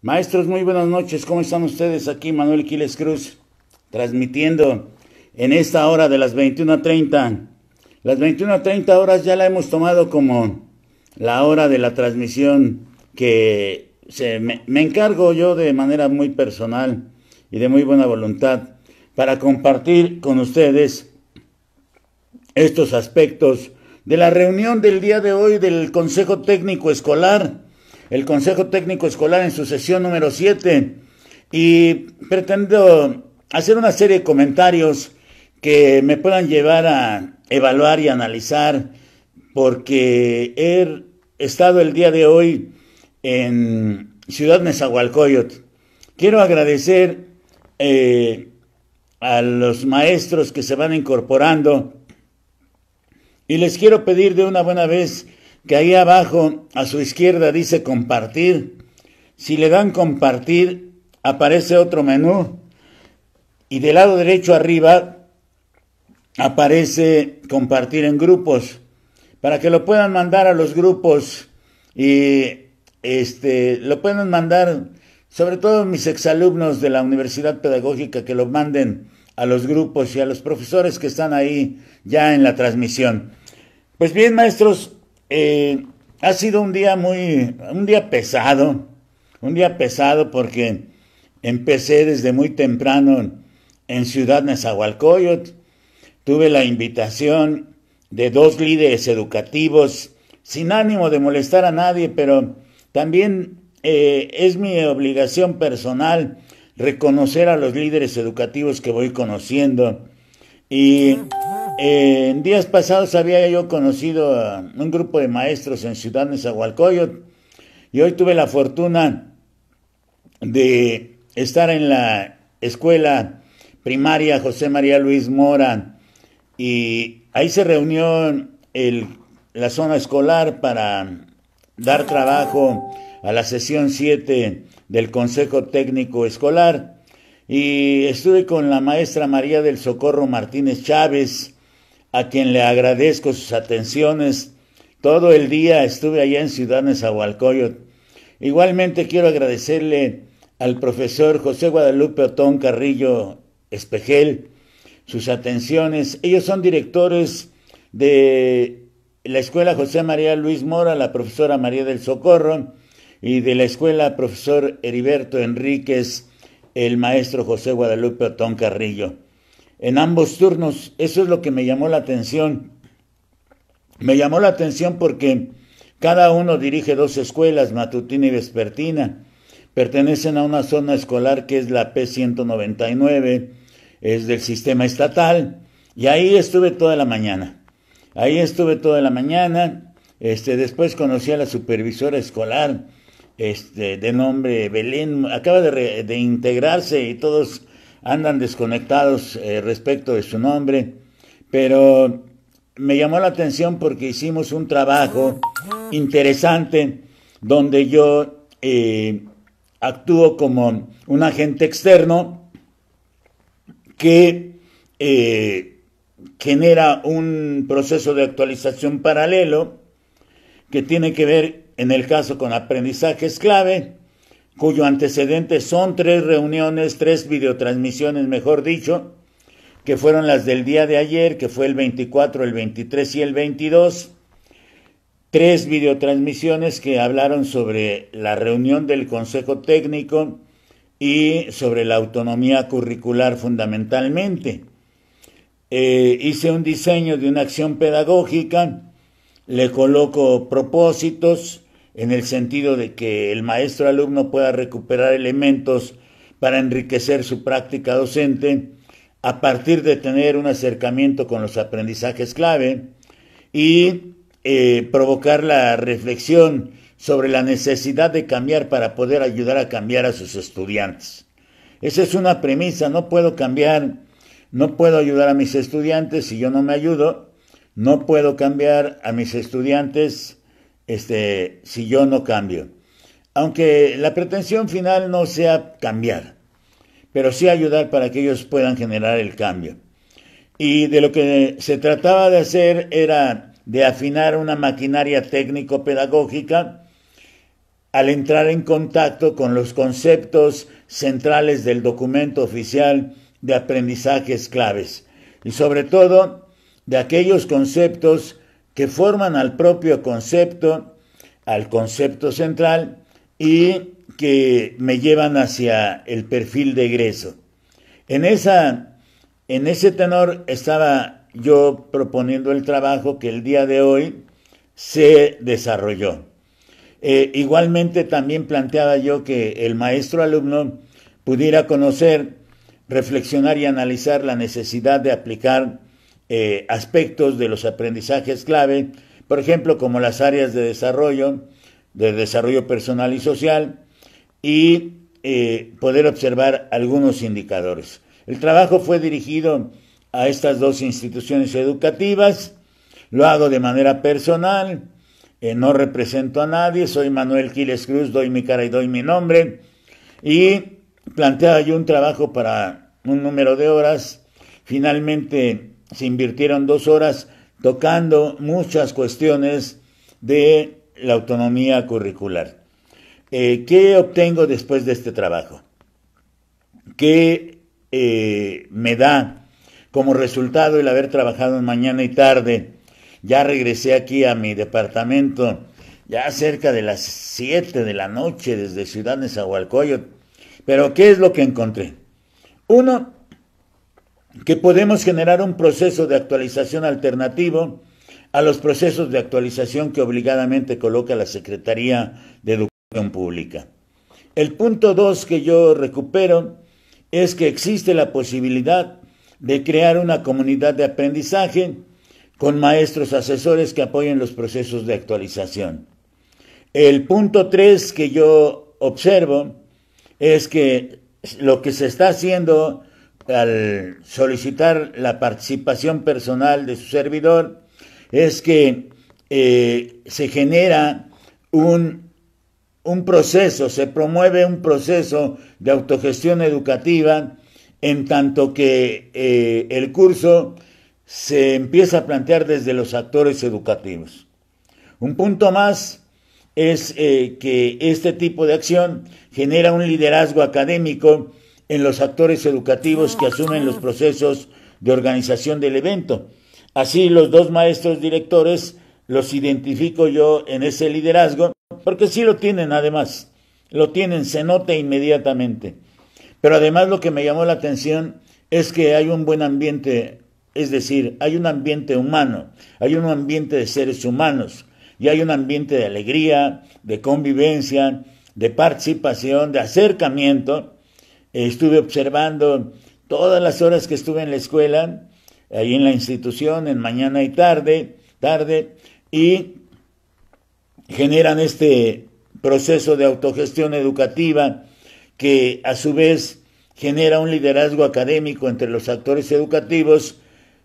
Maestros, muy buenas noches. ¿Cómo están ustedes? Aquí Manuel Quiles Cruz, transmitiendo en esta hora de las 21.30. Las 21.30 horas ya la hemos tomado como la hora de la transmisión que se, me encargo yo de manera muy personal y de muy buena voluntad para compartir con ustedes estos aspectos de la reunión del día de hoy del Consejo Técnico Escolar el Consejo Técnico Escolar en su sesión número 7 y pretendo hacer una serie de comentarios que me puedan llevar a evaluar y analizar porque he estado el día de hoy en Ciudad Nezahualcóyotl. Quiero agradecer eh, a los maestros que se van incorporando y les quiero pedir de una buena vez que ahí abajo a su izquierda dice compartir. Si le dan compartir, aparece otro menú y del lado derecho arriba aparece compartir en grupos para que lo puedan mandar a los grupos y este lo puedan mandar sobre todo mis exalumnos de la Universidad Pedagógica que lo manden a los grupos y a los profesores que están ahí ya en la transmisión. Pues bien, maestros, eh, ha sido un día muy, un día pesado, un día pesado porque empecé desde muy temprano en Ciudad Nezahualcóyotl. Tuve la invitación de dos líderes educativos, sin ánimo de molestar a nadie, pero también eh, es mi obligación personal reconocer a los líderes educativos que voy conociendo. Y en días pasados había yo conocido a un grupo de maestros en Ciudad Nezahualcóyotl y hoy tuve la fortuna de estar en la escuela primaria José María Luis Mora y ahí se reunió la zona escolar para dar trabajo a la sesión 7 del Consejo Técnico Escolar y estuve con la maestra María del Socorro Martínez Chávez, a quien le agradezco sus atenciones. Todo el día estuve allá en Ciudad Nezahualcóyotl. Igualmente quiero agradecerle al profesor José Guadalupe Otón Carrillo Espejel sus atenciones. Ellos son directores de la Escuela José María Luis Mora, la profesora María del Socorro, y de la Escuela Profesor Heriberto Enríquez, el maestro José Guadalupe Otón Carrillo en ambos turnos. Eso es lo que me llamó la atención. Me llamó la atención porque cada uno dirige dos escuelas, matutina y vespertina. Pertenecen a una zona escolar que es la P199, es del sistema estatal. Y ahí estuve toda la mañana. Ahí estuve toda la mañana. Este, después conocí a la supervisora escolar, este, de nombre Belén. Acaba de, de integrarse y todos andan desconectados eh, respecto de su nombre, pero me llamó la atención porque hicimos un trabajo interesante donde yo eh, actúo como un agente externo que eh, genera un proceso de actualización paralelo que tiene que ver en el caso con aprendizajes clave cuyo antecedente son tres reuniones, tres videotransmisiones, mejor dicho, que fueron las del día de ayer, que fue el 24, el 23 y el 22. Tres videotransmisiones que hablaron sobre la reunión del Consejo Técnico y sobre la autonomía curricular fundamentalmente. Eh, hice un diseño de una acción pedagógica, le coloco propósitos, en el sentido de que el maestro alumno pueda recuperar elementos para enriquecer su práctica docente a partir de tener un acercamiento con los aprendizajes clave y eh, provocar la reflexión sobre la necesidad de cambiar para poder ayudar a cambiar a sus estudiantes. Esa es una premisa, no puedo cambiar, no puedo ayudar a mis estudiantes si yo no me ayudo, no puedo cambiar a mis estudiantes este, si yo no cambio. Aunque la pretensión final no sea cambiar, pero sí ayudar para que ellos puedan generar el cambio. Y de lo que se trataba de hacer era de afinar una maquinaria técnico-pedagógica al entrar en contacto con los conceptos centrales del documento oficial de aprendizajes claves y sobre todo de aquellos conceptos que forman al propio concepto, al concepto central y que me llevan hacia el perfil de egreso. En, esa, en ese tenor estaba yo proponiendo el trabajo que el día de hoy se desarrolló. Eh, igualmente también planteaba yo que el maestro alumno pudiera conocer, reflexionar y analizar la necesidad de aplicar eh, aspectos de los aprendizajes clave, por ejemplo, como las áreas de desarrollo, de desarrollo personal y social, y eh, poder observar algunos indicadores. El trabajo fue dirigido a estas dos instituciones educativas, lo hago de manera personal, eh, no represento a nadie, soy Manuel Quiles Cruz, doy mi cara y doy mi nombre, y planteaba yo un trabajo para un número de horas, finalmente se invirtieron dos horas tocando muchas cuestiones de la autonomía curricular. Eh, ¿Qué obtengo después de este trabajo? ¿Qué eh, me da como resultado el haber trabajado en mañana y tarde? Ya regresé aquí a mi departamento, ya cerca de las 7 de la noche desde Ciudad de Nezahualcóyotl. Pero ¿qué es lo que encontré? Uno, que podemos generar un proceso de actualización alternativo a los procesos de actualización que obligadamente coloca la Secretaría de Educación Pública. El punto 2 que yo recupero es que existe la posibilidad de crear una comunidad de aprendizaje con maestros asesores que apoyen los procesos de actualización. El punto 3 que yo observo es que lo que se está haciendo al solicitar la participación personal de su servidor es que eh, se genera un, proceso, se promueve un proceso de autogestión educativa en tanto que eh, el curso se empieza a plantear desde los actores educativos. Un punto más es eh, que este tipo de acción genera un liderazgo académico en los actores educativos que asumen los procesos de organización del evento. Así los dos maestros directores los identifico yo en ese liderazgo, porque sí lo tienen además, lo tienen, se nota inmediatamente. Pero además lo que me llamó la atención es que hay un buen ambiente, es decir, hay un ambiente humano, hay un ambiente de seres humanos, y hay un ambiente de alegría, de convivencia, de participación, de acercamiento, estuve observando todas las horas que estuve en la escuela, ahí en la institución, en mañana y tarde, tarde, y generan este proceso de autogestión educativa que a su vez genera un liderazgo académico entre los actores educativos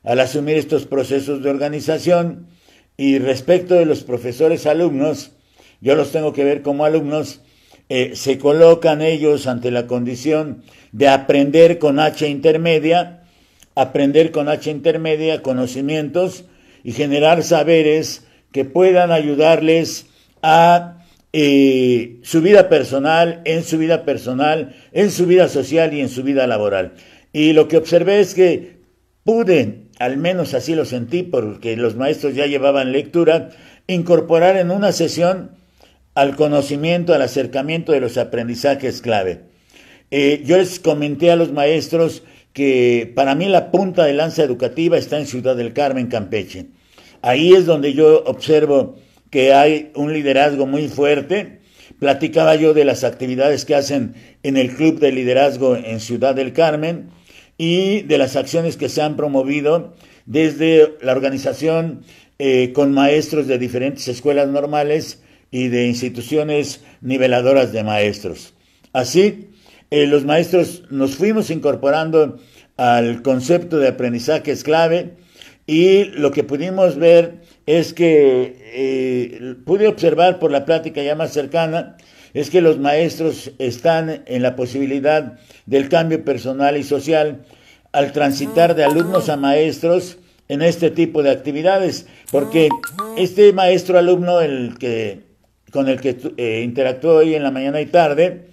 al asumir estos procesos de organización y respecto de los profesores alumnos, yo los tengo que ver como alumnos, eh, se colocan ellos ante la condición de aprender con H intermedia, aprender con H intermedia conocimientos y generar saberes que puedan ayudarles a eh, su vida personal, en su vida personal, en su vida social y en su vida laboral. Y lo que observé es que pude, al menos así lo sentí, porque los maestros ya llevaban lectura, incorporar en una sesión al conocimiento, al acercamiento de los aprendizajes clave. Eh, yo les comenté a los maestros que para mí la punta de lanza educativa está en Ciudad del Carmen, Campeche. Ahí es donde yo observo que hay un liderazgo muy fuerte. Platicaba yo de las actividades que hacen en el Club de Liderazgo en Ciudad del Carmen y de las acciones que se han promovido desde la organización eh, con maestros de diferentes escuelas normales y de instituciones niveladoras de maestros. Así, eh, los maestros nos fuimos incorporando al concepto de aprendizaje es clave y lo que pudimos ver es que eh, pude observar por la plática ya más cercana es que los maestros están en la posibilidad del cambio personal y social al transitar de alumnos a maestros en este tipo de actividades, porque este maestro alumno, el que con el que eh, interactúo hoy en la mañana y tarde,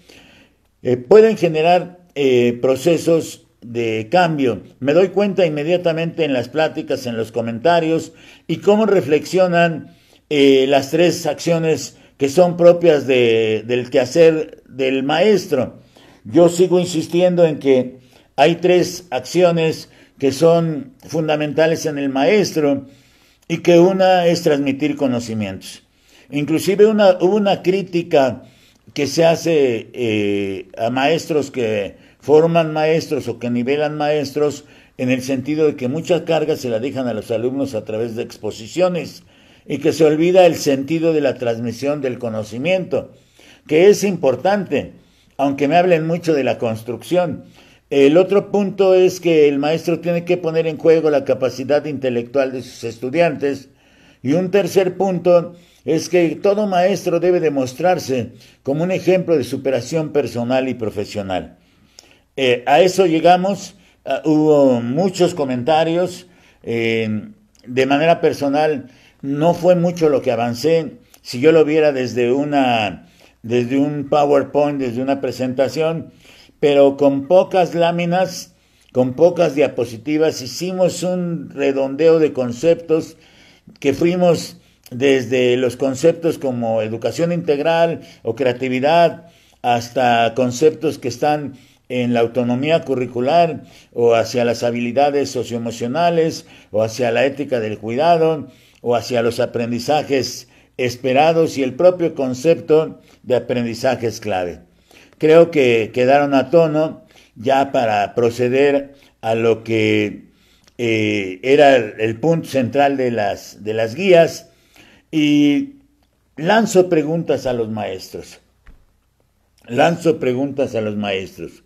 eh, pueden generar eh, procesos de cambio. Me doy cuenta inmediatamente en las pláticas, en los comentarios y cómo reflexionan las tres acciones que son propias del quehacer del maestro. Yo sigo insistiendo en que hay tres acciones que son fundamentales en el maestro y que una es transmitir conocimientos. Inclusive una, una crítica que se hace eh, a maestros que forman maestros o que nivelan maestros en el sentido de que mucha carga se la dejan a los alumnos a través de exposiciones y que se olvida el sentido de la transmisión del conocimiento, que es importante, aunque me hablen mucho de la construcción. El otro punto es que el maestro tiene que poner en juego la capacidad intelectual de sus estudiantes y un tercer punto es que todo maestro debe demostrarse como un ejemplo de superación personal y profesional. Eh, a eso llegamos, ah, hubo muchos comentarios, eh, de manera personal no fue mucho lo que avancé, si yo lo viera desde, una, desde un PowerPoint, desde una presentación, pero con pocas láminas, con pocas diapositivas, hicimos un redondeo de conceptos que fuimos desde los conceptos como educación integral o creatividad hasta conceptos que están en la autonomía curricular o hacia las habilidades socioemocionales o hacia la ética del cuidado o hacia los aprendizajes esperados y el propio concepto de aprendizajes clave. Creo que quedaron a tono ya para proceder a lo que eh, era el punto central de las, de las guías y lanzo preguntas a los maestros. Lanzo preguntas a los maestros.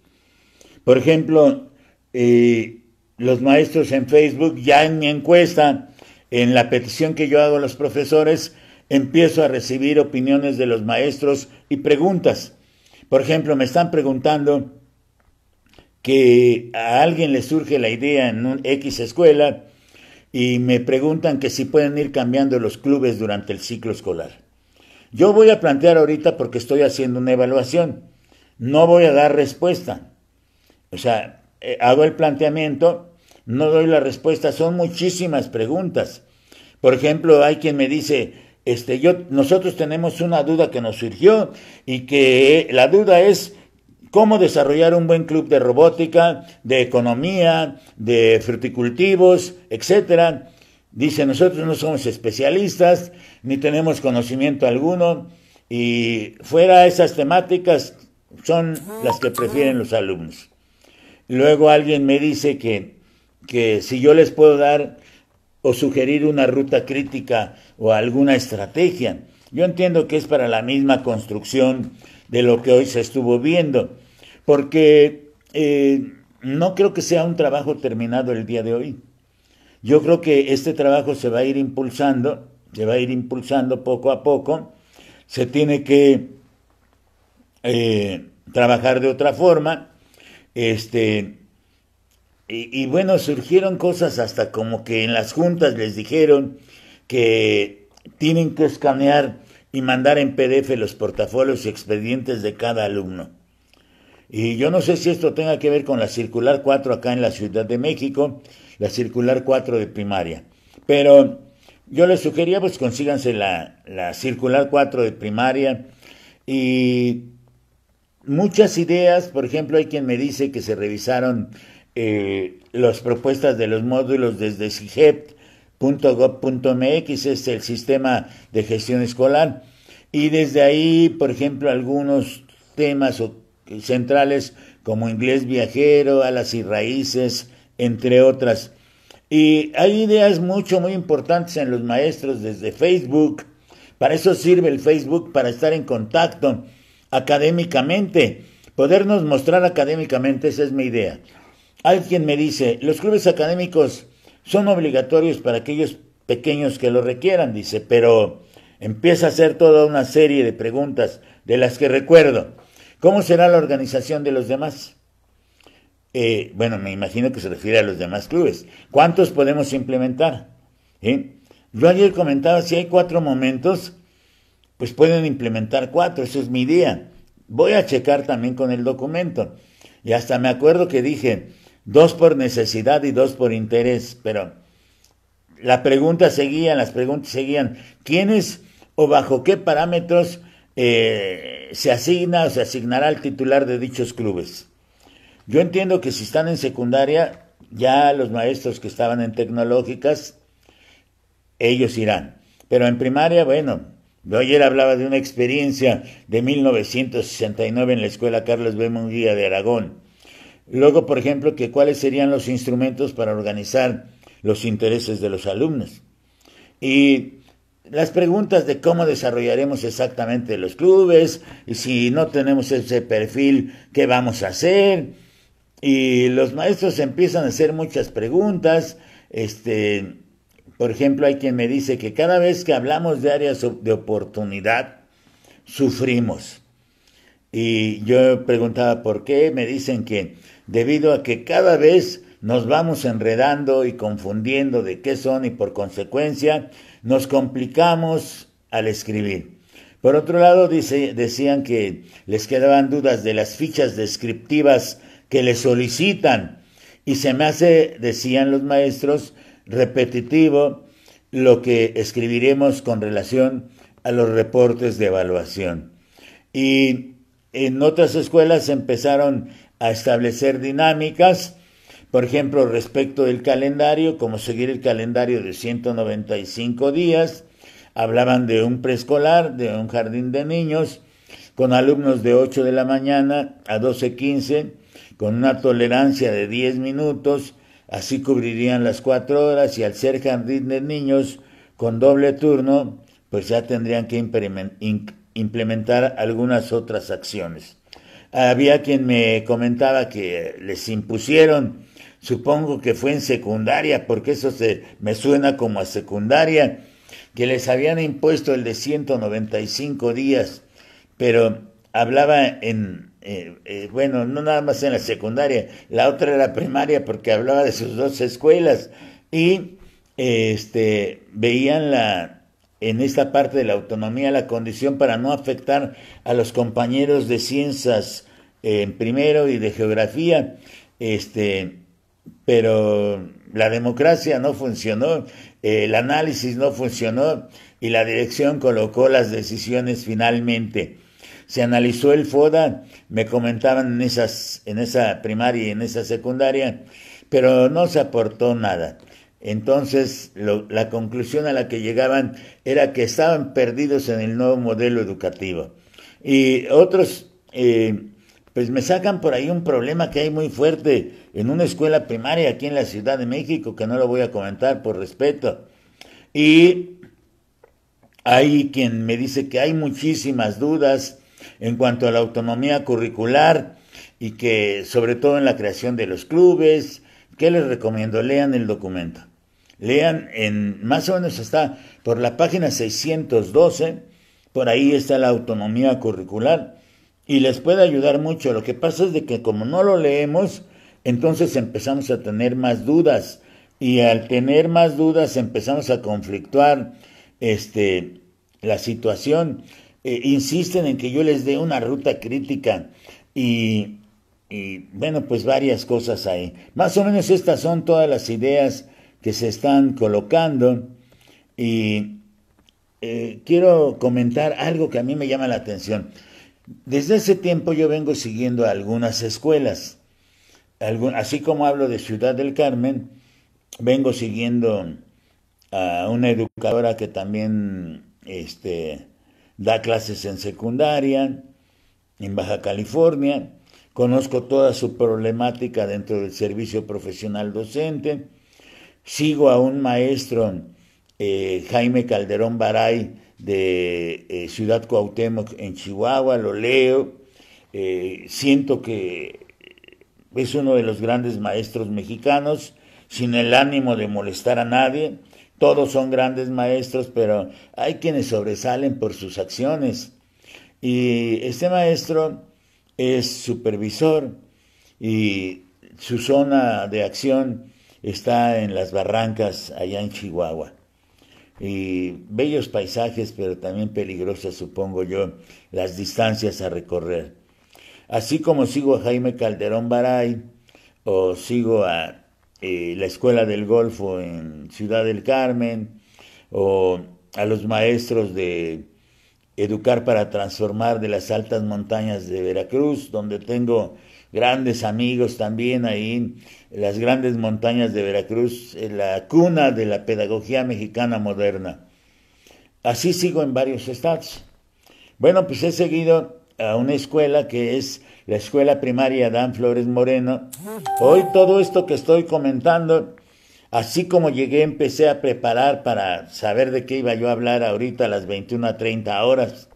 Por ejemplo, eh, los maestros en Facebook, ya en mi encuesta, en la petición que yo hago a los profesores, empiezo a recibir opiniones de los maestros y preguntas. Por ejemplo, me están preguntando que a alguien le surge la idea en un X escuela y me preguntan que si pueden ir cambiando los clubes durante el ciclo escolar. Yo voy a plantear ahorita porque estoy haciendo una evaluación. No voy a dar respuesta. O sea, eh, hago el planteamiento, no doy la respuesta. Son muchísimas preguntas. Por ejemplo, hay quien me dice, este, yo, nosotros tenemos una duda que nos surgió y que la duda es cómo desarrollar un buen club de robótica, de economía, de fruticultivos, etcétera. Dice, nosotros no somos especialistas, ni tenemos conocimiento alguno, y fuera esas temáticas son las que prefieren los alumnos. Luego alguien me dice que, que si yo les puedo dar o sugerir una ruta crítica o alguna estrategia. Yo entiendo que es para la misma construcción de lo que hoy se estuvo viendo, porque eh, no creo que sea un trabajo terminado el día de hoy. Yo creo que este trabajo se va a ir impulsando, se va a ir impulsando poco a poco, se tiene que eh, trabajar de otra forma, este, y, y, bueno, surgieron cosas hasta como que en las juntas les dijeron que tienen que escanear y mandar en PDF los portafolios y expedientes de cada alumno. Y yo no sé si esto tenga que ver con la circular 4 acá en la Ciudad de México, la circular 4 de primaria. Pero yo les sugería, pues consíganse la, circular 4 de primaria y muchas ideas, por ejemplo, hay quien me dice que se revisaron eh, las propuestas de los módulos desde e MX, es el sistema de gestión escolar, y desde ahí, por ejemplo, algunos temas o centrales como Inglés Viajero, Alas y Raíces, entre otras. Y hay ideas mucho, muy importantes en los maestros desde Facebook. Para eso sirve el Facebook, para estar en contacto académicamente, podernos mostrar académicamente, esa es mi idea. Alguien me dice, los clubes académicos son obligatorios para aquellos pequeños que lo requieran, dice, pero empieza a hacer toda una serie de preguntas de las que recuerdo. ¿Cómo será la organización de los demás? Eh, bueno, me imagino que se refiere a los demás clubes. ¿Cuántos podemos implementar? eh Yo ayer comentaba, si hay cuatro momentos, pues pueden implementar cuatro, eso es mi idea. Voy a checar también con el documento. Y hasta me acuerdo que dije, dos por necesidad y dos por interés, pero la pregunta seguía, las preguntas seguían, ¿quiénes o bajo qué parámetros eh, se asigna o se asignará al titular de dichos clubes. Yo entiendo que si están en secundaria, ya los maestros que estaban en tecnológicas, ellos irán. Pero en primaria, bueno, yo ayer hablaba de una experiencia de 1969 en la Escuela Carlos B. Munguía de Aragón. Luego, por ejemplo, que cuáles serían los instrumentos para organizar los intereses de los alumnos. Y las preguntas de cómo desarrollaremos exactamente los clubes, y si no tenemos ese perfil, ¿qué vamos a hacer? Y los maestros empiezan a hacer muchas preguntas. Este, por ejemplo, hay quien me dice que cada vez que hablamos de áreas de oportunidad, sufrimos. Y yo preguntaba por qué, me dicen que debido a que cada vez nos vamos enredando y confundiendo de qué son y por consecuencia nos complicamos al escribir. Por otro lado, decían que les quedaban dudas de las fichas descriptivas que les solicitan y se me hace, decían los maestros, repetitivo lo que escribiremos con relación a los reportes de evaluación. Y en otras escuelas empezaron a establecer dinámicas por ejemplo, respecto del calendario, como seguir el calendario de 195 días, hablaban de un preescolar, de un jardín de niños, con alumnos de 8 de la mañana a 12.15, con una tolerancia de 10 minutos, así cubrirían las 4 horas y al ser jardín de niños con doble turno, pues ya tendrían que implementar algunas otras acciones. Había quien me comentaba que les impusieron supongo que fue en secundaria, porque eso se, me suena como a secundaria, que les habían impuesto el de 195 días, pero hablaba en, eh, eh, bueno, no nada más en la secundaria, la otra era primaria porque hablaba de sus dos escuelas y este, veían la, en esta parte de la autonomía la condición para no afectar a los compañeros de ciencias eh, en primero y de geografía, este, pero la democracia no funcionó, eh, el análisis no funcionó y la dirección colocó las decisiones finalmente. Se analizó el FODA, me comentaban en, esas, en esa primaria y en esa secundaria, pero no se aportó nada. Entonces, la conclusión a la que llegaban era que estaban perdidos en el nuevo modelo educativo. Y otros eh, pues me sacan por ahí un problema que hay muy fuerte en una escuela primaria aquí en la Ciudad de México, que no lo voy a comentar por respeto. Y hay quien me dice que hay muchísimas dudas en cuanto a la autonomía curricular y que sobre todo en la creación de los clubes, ¿qué les recomiendo? Lean el documento. Lean en, más o menos está por la página 612, por ahí está la autonomía curricular y les puede ayudar mucho. Lo que pasa es de que como no lo leemos, entonces empezamos a tener más dudas y al tener más dudas empezamos a conflictuar este la situación. Eh, insisten en que yo les dé una ruta crítica y, bueno, pues varias cosas ahí. Más o menos estas son todas las ideas que se están colocando y eh, quiero comentar algo que a mí me llama la atención. Desde ese tiempo yo vengo siguiendo algunas escuelas. así como hablo de Ciudad del Carmen, vengo siguiendo a una educadora que también este, da clases en secundaria, en Baja California. Conozco toda su problemática dentro del servicio profesional docente. Sigo a un maestro, eh, Jaime Calderón Baray, de eh, Ciudad Cuauhtémoc en Chihuahua, lo leo, eh, siento que es uno de los grandes maestros mexicanos, sin el ánimo de molestar a nadie, todos son grandes maestros, pero hay quienes sobresalen por sus acciones. Y este maestro es supervisor y su zona de acción está en las barrancas allá en Chihuahua y bellos paisajes, pero también peligrosas, supongo yo, las distancias a recorrer. Así como sigo a Jaime Calderón Baray, o sigo a eh, la Escuela del Golfo en Ciudad del Carmen, o a los maestros de Educar para Transformar de las Altas Montañas de Veracruz, donde tengo grandes amigos también ahí, en las grandes montañas de Veracruz, la cuna de la pedagogía mexicana moderna. Así sigo en varios estados. Bueno, pues he seguido a una escuela que es la escuela primaria Dan Flores Moreno. Hoy todo esto que estoy comentando, así como llegué, empecé a preparar para saber de qué iba yo a hablar ahorita a las 21.30 horas.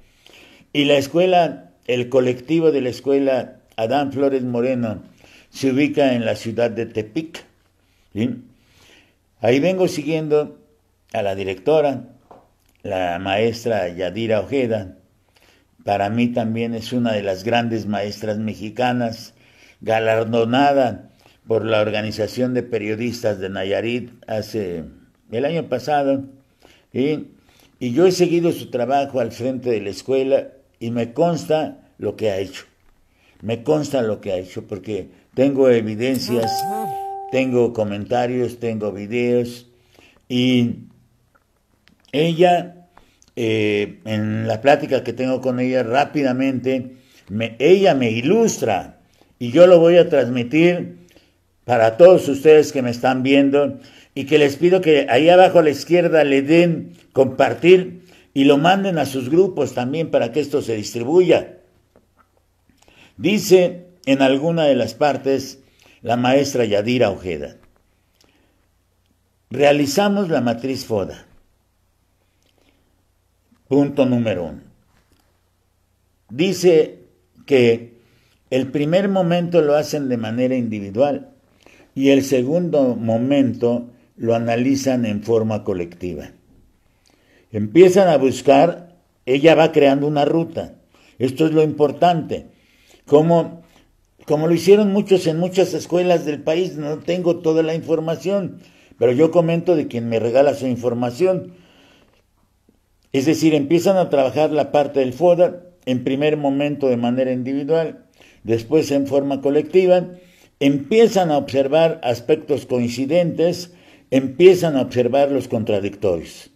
Y la escuela, el colectivo de la escuela Adán Flores Moreno, se ubica en la ciudad de Tepic. Ahí vengo siguiendo a la directora, la maestra Yadira Ojeda. Para mí también es una de las grandes maestras mexicanas, galardonada por la Organización de Periodistas de Nayarit hace el año pasado. Y yo he seguido su trabajo al frente de la escuela y me consta lo que ha hecho me consta lo que ha hecho porque tengo evidencias, tengo comentarios, tengo videos y ella, eh, en la plática que tengo con ella rápidamente, me, ella me ilustra y yo lo voy a transmitir para todos ustedes que me están viendo y que les pido que ahí abajo a la izquierda le den compartir y lo manden a sus grupos también para que esto se distribuya. Dice en alguna de las partes la maestra Yadira Ojeda, realizamos la matriz FODA. Punto número uno. Dice que el primer momento lo hacen de manera individual y el segundo momento lo analizan en forma colectiva. Empiezan a buscar, ella va creando una ruta. Esto es lo importante como, como lo hicieron muchos en muchas escuelas del país, no tengo toda la información, pero yo comento de quien me regala su información. Es decir, empiezan a trabajar la parte del FODA en primer momento de manera individual, después en forma colectiva, empiezan a observar aspectos coincidentes, empiezan a observar los contradictorios,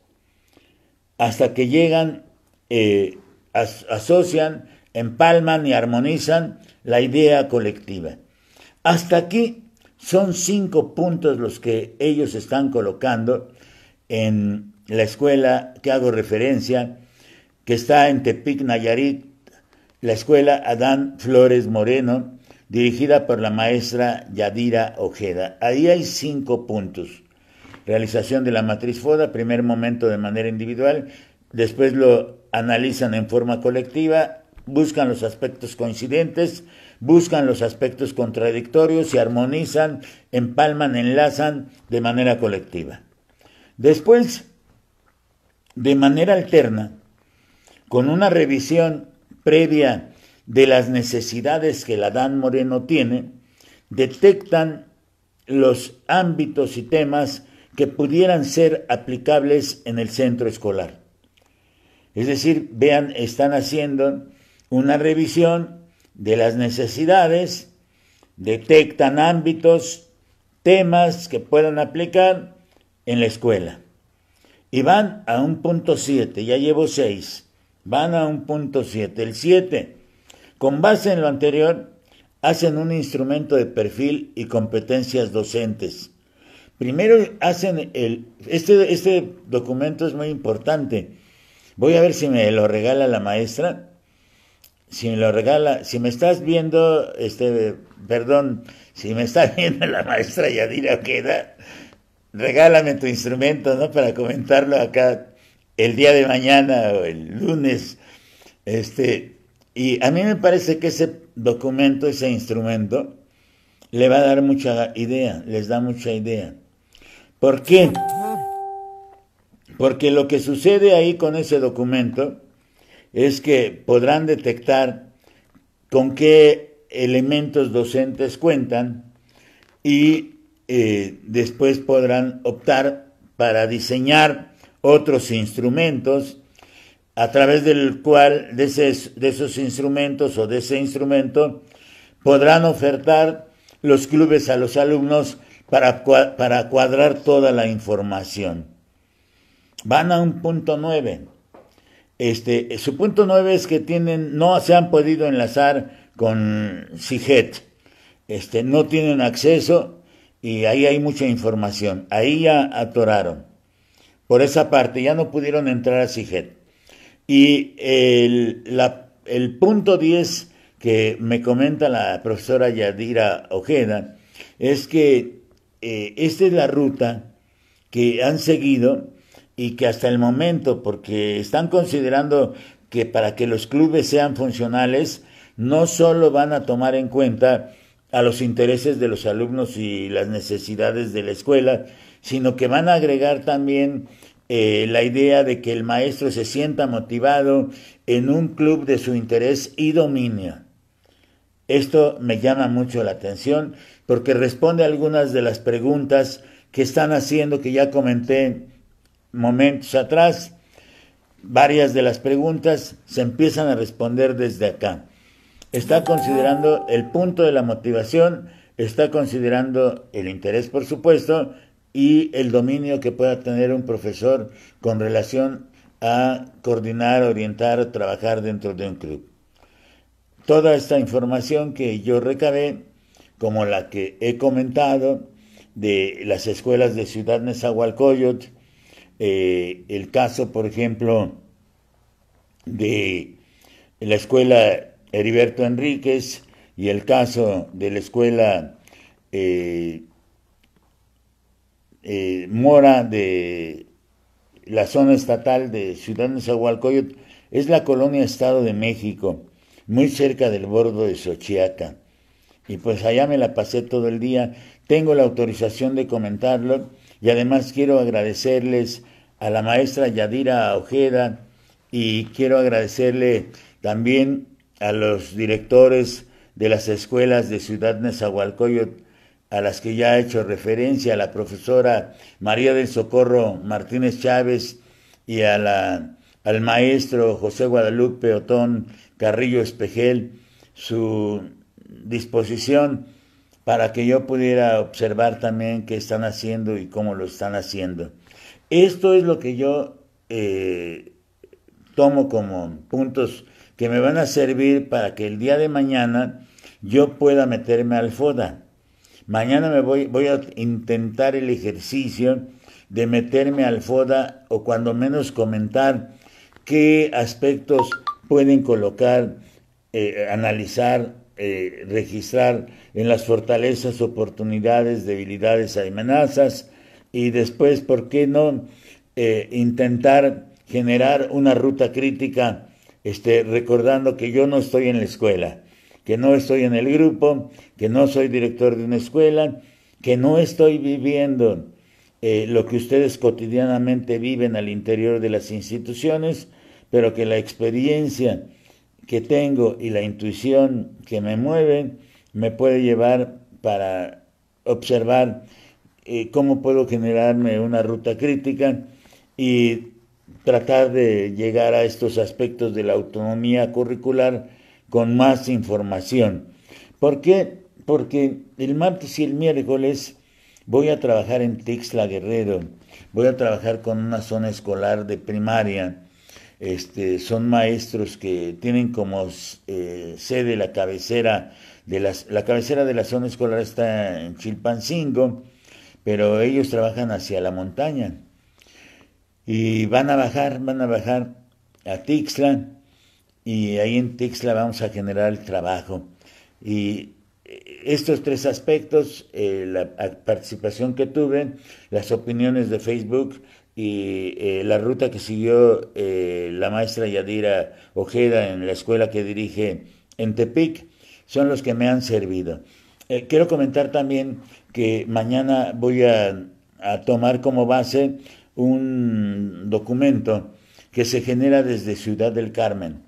hasta que llegan, eh, asocian empalman y armonizan la idea colectiva. Hasta aquí son cinco puntos los que ellos están colocando en la escuela que hago referencia, que está en Tepic, Nayarit, la escuela Adán Flores Moreno, dirigida por la maestra Yadira Ojeda. Ahí hay cinco puntos. Realización de la matriz FODA, primer momento de manera individual, después lo analizan en forma colectiva, buscan los aspectos coincidentes, buscan los aspectos contradictorios, y armonizan, empalman, enlazan de manera colectiva. Después, de manera alterna, con una revisión previa de las necesidades que la dan Moreno tiene, detectan los ámbitos y temas que pudieran ser aplicables en el centro escolar. Es decir, vean, están haciendo una revisión de las necesidades, detectan ámbitos, temas que puedan aplicar en la escuela. Y van a un punto 7, ya llevo 6, van a un punto 7. El 7, con base en lo anterior, hacen un instrumento de perfil y competencias docentes. Primero hacen el... Este, este documento es muy importante. Voy a ver si me lo regala la maestra si me lo regala, si me estás viendo, este, perdón, si me está viendo la maestra Yadira Oqueda, regálame tu instrumento, ¿no? Para comentarlo acá el día de mañana o el lunes. Este, y a mí me parece que ese documento, ese instrumento, le va a dar mucha idea, les da mucha idea. ¿Por qué? Porque lo que sucede ahí con ese documento es que podrán detectar con qué elementos docentes cuentan y eh, después podrán optar para diseñar otros instrumentos a través del cual de, de esos instrumentos o de ese instrumento podrán ofertar los clubes a los alumnos para, para cuadrar toda la información. Van a un punto nueve. Este, su punto nueve es que tienen, no se han podido enlazar con CIGET, Este, no tienen acceso y ahí hay mucha información. Ahí ya atoraron. Por esa parte, ya no pudieron entrar a CIGET Y el, punto diez que me comenta la profesora Yadira Ojeda es que eh, esta es la ruta que han seguido y que hasta el momento, porque están considerando que para que los clubes sean funcionales, no solo van a tomar en cuenta a los intereses de los alumnos y las necesidades de la escuela, sino que van a agregar también eh, la idea de que el maestro se sienta motivado en un club de su interés y dominio. Esto me llama mucho la atención porque responde a algunas de las preguntas que están haciendo que ya comenté momentos atrás, varias de las preguntas se empiezan a responder desde acá. Está considerando el punto de la motivación, está considerando el interés, por supuesto, y el dominio que pueda tener un profesor con relación a coordinar, orientar, trabajar dentro de un club. Toda esta información que yo recabé, como la que he comentado de las escuelas de Ciudad Nezahualcóyotl, eh, el caso, por ejemplo, de la escuela Heriberto Enríquez y el caso de la escuela eh, eh Mora de la zona estatal de Ciudad de Nezahualcóyotl, es la colonia Estado de México, muy cerca del bordo de Xochiaca. Y pues allá me la pasé todo el día. Tengo la autorización de comentarlo y además quiero agradecerles a la maestra Yadira Ojeda y quiero agradecerle también a los directores de las escuelas de Ciudad Nezahualcóyotl a las que ya he hecho referencia, a la profesora María del Socorro Martínez Chávez y al maestro José Guadalupe Otón Carrillo Espejel, su disposición para que yo pudiera observar también qué están haciendo y cómo lo están haciendo. Esto es lo que yo eh, tomo como puntos que me van a servir para que el día de mañana yo pueda meterme al FODA. Mañana me voy, voy a intentar el ejercicio de meterme al FODA o cuando menos comentar qué aspectos pueden colocar, eh, analizar, eh, registrar en las fortalezas, oportunidades, debilidades, amenazas, y después, ¿por qué no eh, intentar generar una ruta crítica este, recordando que yo no estoy en la escuela, que no estoy en el grupo, que no soy director de una escuela, que no estoy viviendo eh, lo que ustedes cotidianamente viven al interior de las instituciones, pero que la experiencia que tengo y la intuición que me mueve me puede llevar para observar cómo puedo generarme una ruta crítica y tratar de llegar a estos aspectos de la autonomía curricular con más información. ¿Por qué? Porque el martes y el miércoles voy a trabajar en Tixla Guerrero, voy a trabajar con una zona escolar de primaria. Este, son maestros que tienen como eh, sede la cabecera de la cabecera de la zona escolar está en Chilpancingo pero ellos trabajan hacia la montaña y van a bajar, van a bajar a Tixla y ahí en Tixla vamos a generar el trabajo. Y eh, estos tres aspectos, eh, la participación que tuve, las opiniones de Facebook y eh, la ruta que siguió la maestra Yadira Ojeda en la escuela que dirige en Tepic, son los que me han servido. Eh, quiero comentar también que mañana voy a, tomar como base un documento que se genera desde Ciudad del Carmen.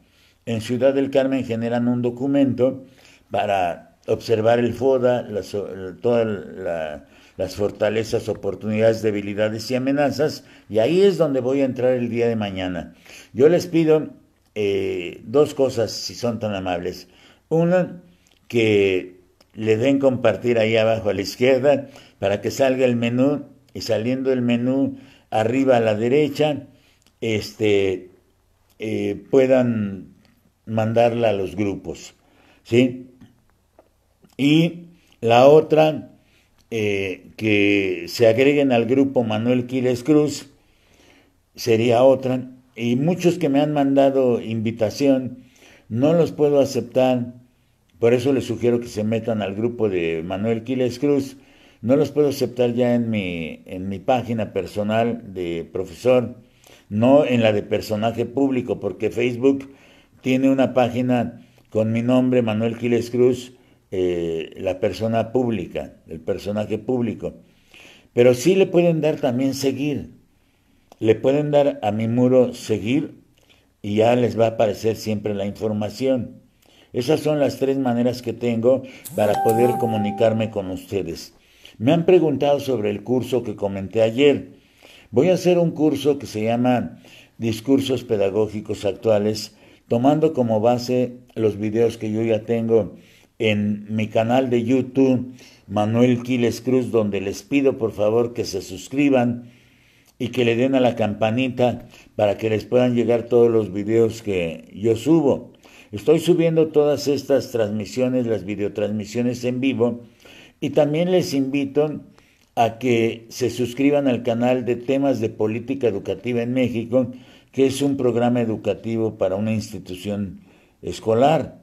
En Ciudad del Carmen generan un documento para observar el FODA, eh, todas las fortalezas, oportunidades, debilidades y amenazas, y ahí es donde voy a entrar el día de mañana. Yo les pido eh, dos cosas, si son tan amables. Una, que le den compartir ahí abajo a la izquierda para que salga el menú y saliendo el menú arriba a la derecha, este, eh, puedan mandarla a los grupos. ¿sí? Y la otra, eh, que se agreguen al grupo Manuel Quiles Cruz, sería otra. Y muchos que me han mandado invitación, no los puedo aceptar por eso les sugiero que se metan al grupo de Manuel Quiles Cruz. No los puedo aceptar ya en mi, en mi página personal de profesor, no en la de personaje público, porque Facebook tiene una página con mi nombre, Manuel Quiles Cruz, eh, la persona pública, el personaje público. Pero sí le pueden dar también seguir. Le pueden dar a mi muro seguir y ya les va a aparecer siempre la información. Esas son las tres maneras que tengo para poder ah. comunicarme con ustedes. Me han preguntado sobre el curso que comenté ayer. Voy a hacer un curso que se llama Discursos Pedagógicos Actuales, tomando como base los videos que yo ya tengo en mi canal de YouTube, Manuel Quiles Cruz, donde les pido por favor que se suscriban y que le den a la campanita para que les puedan llegar todos los videos que yo subo. Estoy subiendo todas estas transmisiones, las videotransmisiones en vivo, y también les invito a que se suscriban al canal de temas de política educativa en México, que es un programa educativo para una institución escolar,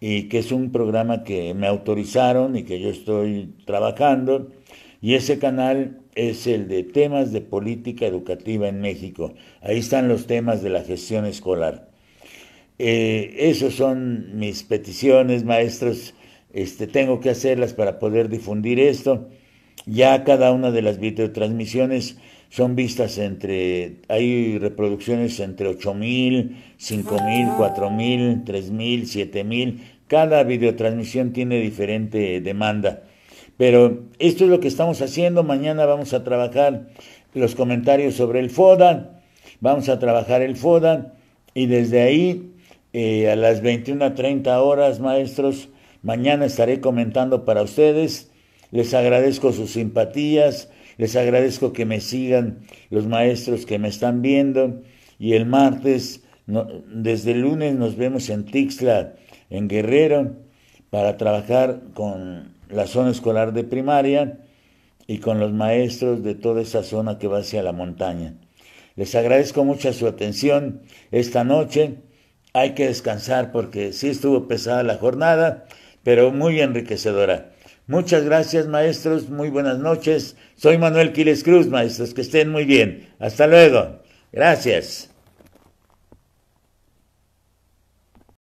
Y que es un programa que me autorizaron y que yo estoy trabajando. Y ese canal es el de temas de política educativa en México. Ahí están los temas de la gestión escolar. Eh, esas son mis peticiones, maestros. Este, tengo que hacerlas para poder difundir esto. Ya cada una de las videotransmisiones son vistas entre, hay reproducciones entre mil, 5.000, 4.000, 3.000, 7.000. Cada videotransmisión tiene diferente demanda. Pero esto es lo que estamos haciendo. Mañana vamos a trabajar los comentarios sobre el FODA. Vamos a trabajar el FODA. Y desde ahí eh, a las 21.30 horas, maestros. Mañana estaré comentando para ustedes. Les agradezco sus simpatías, les agradezco que me sigan los maestros que me están viendo. Y el martes, desde el lunes, nos vemos en Tixla, en Guerrero, para trabajar con la zona escolar de primaria y con los maestros de toda esa zona que va hacia la montaña. Les agradezco mucho su atención esta noche hay que descansar porque sí estuvo pesada la jornada, pero muy enriquecedora. Muchas gracias maestros, muy buenas noches. Soy Manuel Quiles Cruz, maestros, que estén muy bien. Hasta luego. Gracias.